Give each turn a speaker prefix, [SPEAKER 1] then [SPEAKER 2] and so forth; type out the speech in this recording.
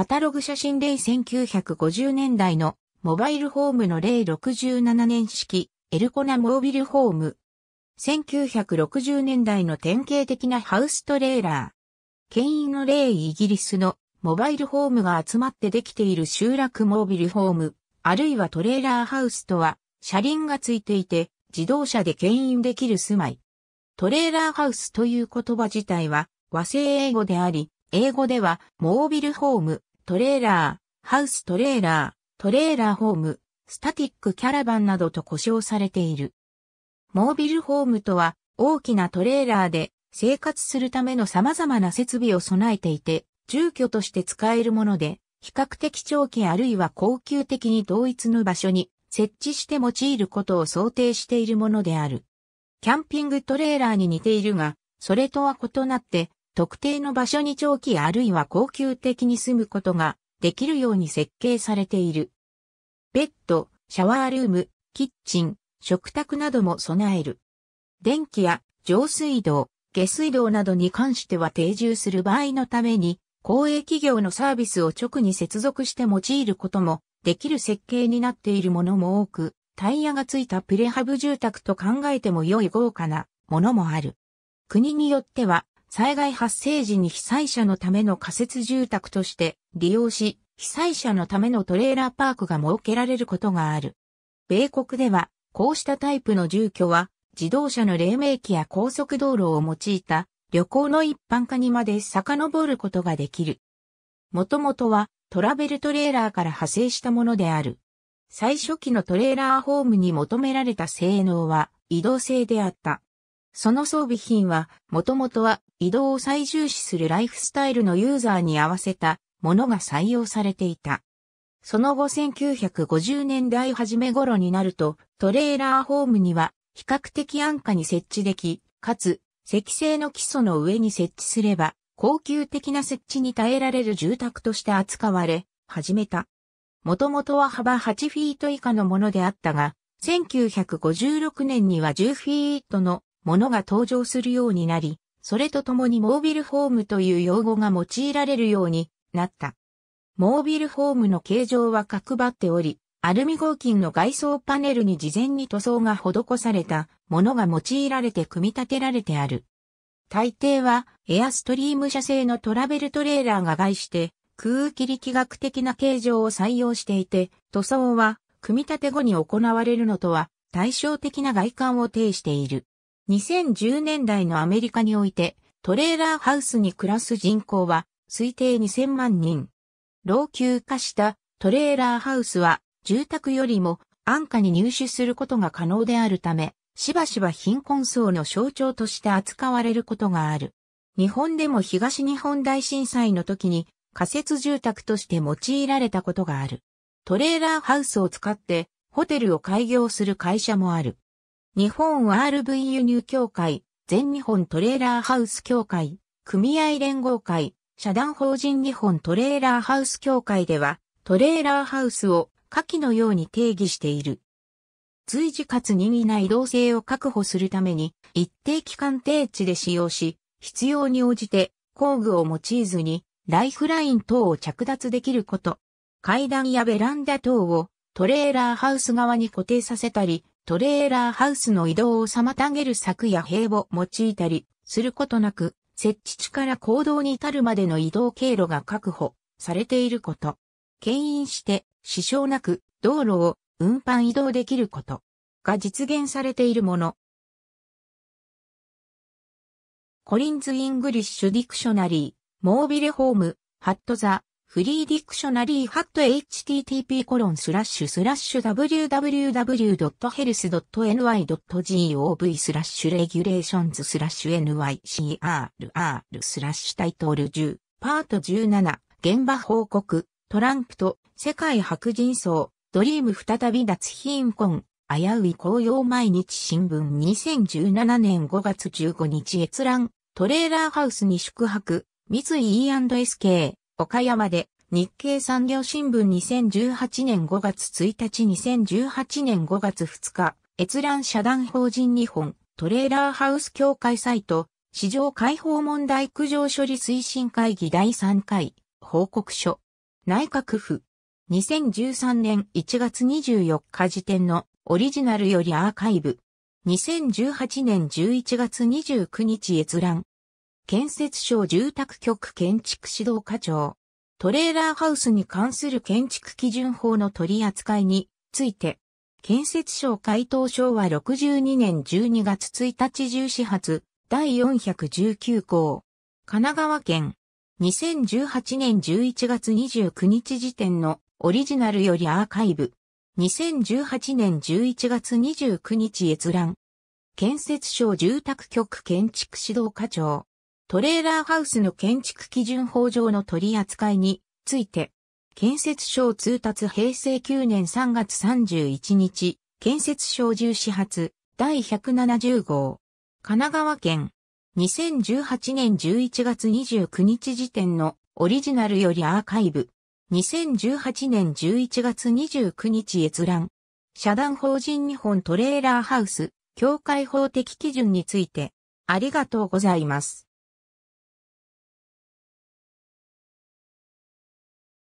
[SPEAKER 1] カタログ写真例1950年代のモバイルホームの例67年式エルコナモービルホーム。1960年代の典型的なハウストレーラー。牽引の例イギリスのモバイルホームが集まってできている集落モービルホーム、あるいはトレーラーハウスとは車輪がついていて自動車で牽引できる住まい。トレーラーハウスという言葉自体は和製英語であり、英語ではモービルホームトレーラー、ハウストレーラー、トレーラーホーム、スタティックキャラバンなどと呼称されている。モービルホームとは大きなトレーラーで生活するための様々な設備を備えていて、住居として使えるもので、比較的長期あるいは恒久的に同一の場所に設置して用いることを想定しているものである。キャンピングトレーラーに似ているが、それとは異なって特定の場所に長期あるいは恒久的に住むことができるように設計されている。ベッド、シャワールーム、キッチン、食卓なども備える。電気や上水道、下水道などに関しては定住する場合のために、公営企業のサービスを直に接続して用いることもできる設計になっているものも多く、タイヤがついたプレハブ住宅と考えても良い豪華なものもある。国によっては災害発生時に被災者のための仮設住宅として利用し、被災者のためのトレーラーパークが設けられることがある。米国では、こうしたタイプの住居は、自動車の黎明期や高速道路を用いた旅行の一般化にまで遡ることができる。もともとはトラベルトレーラーから派生したものである。最初期のトレーラーホームに求められた性能は移動性であった。その装備品は、もともとは移動を最重視するライフスタイルのユーザーに合わせたものが採用されていた。その後1950年代初め頃になると、トレーラーホームには比較的安価に設置でき、かつ、積成の基礎の上に設置すれば、高級的な設置に耐えられる住宅として扱われ、始めた。もともとは幅8フィート以下のものであったが、1956年には10フィートのものが登場するようになり、それとともにモービルホームという用語が用いられるようになった。モービルホームの形状は角張っており、アルミ合金の外装パネルに事前に塗装が施されたものが用いられて組み立てられてある。大抵はエアストリーム社製のトラベルトレーラーが外して空気力学的な形状を採用していて、塗装は組み立て後に行われるのとは対照的な外観を呈している。2010年代のアメリカにおいて、トレーラーハウスに暮らす人口は、推定2000万人。老朽化したトレーラーハウスは、住宅よりも安価に入手することが可能であるため、しばしば貧困層の象徴として扱われることがある。日本でも東日本大震災の時に仮設住宅として用いられたことがある。トレーラーハウスを使ってホテルを開業する会社もある。日本 RV 輸入協会、全日本トレーラーハウス協会、組合連合会、社団法人日本トレーラーハウス協会では、トレーラーハウスを下記のように定義している。随時かつ任意な移動性を確保するために、一定期間定地で使用し、必要に応じて工具を用いずに、ライフライン等を着脱できること。階段やベランダ等をトレーラーハウス側に固定させたり、トレーラーハウスの移動を妨げる柵や塀を用いたりすることなく、設置地から行動に至るまでの移動経路が確保されていること。牽引して支障なく道路を運搬移動できることが実現されているもの。コリンズ・イングリッシュ・ディクショナリー、モービル・ホーム、ハット・ザ・フリーディクショナリーハット http コロンスラッシュスラッシュ www.health.ny.gov スラッシュレギュレーションズスラッシュ nycrr スラッシュタイトル10パート17現場報告トランプと世界白人層ドリーム再び脱貧困危うい紅葉毎日新聞2017年5月15日閲覧トレーラーハウスに宿泊三井 E&SK 岡山で日経産業新聞2018年5月1日2018年5月2日閲覧社団法人日本トレーラーハウス協会サイト市場開放問題苦情処理推進会議第3回報告書内閣府2013年1月24日時点のオリジナルよりアーカイブ2018年11月29日閲覧建設省住宅局建築指導課長、トレーラーハウスに関する建築基準法の取り扱いについて、建設省回答昭和62年12月1日14発第419号、神奈川県、2018年11月29日時点のオリジナルよりアーカイブ、2018年11月29日閲覧、建設省住宅局建築指導課長、トレーラーハウスの建築基準法上の取り扱いについて、建設省通達平成9年3月31日、建設省重始発第170号、神奈川県、2018年11月29日時点のオリジナルよりアーカイブ、2018年11月29日閲覧、社団法人日本トレーラーハウス、協会法的基準について、ありがとうございます。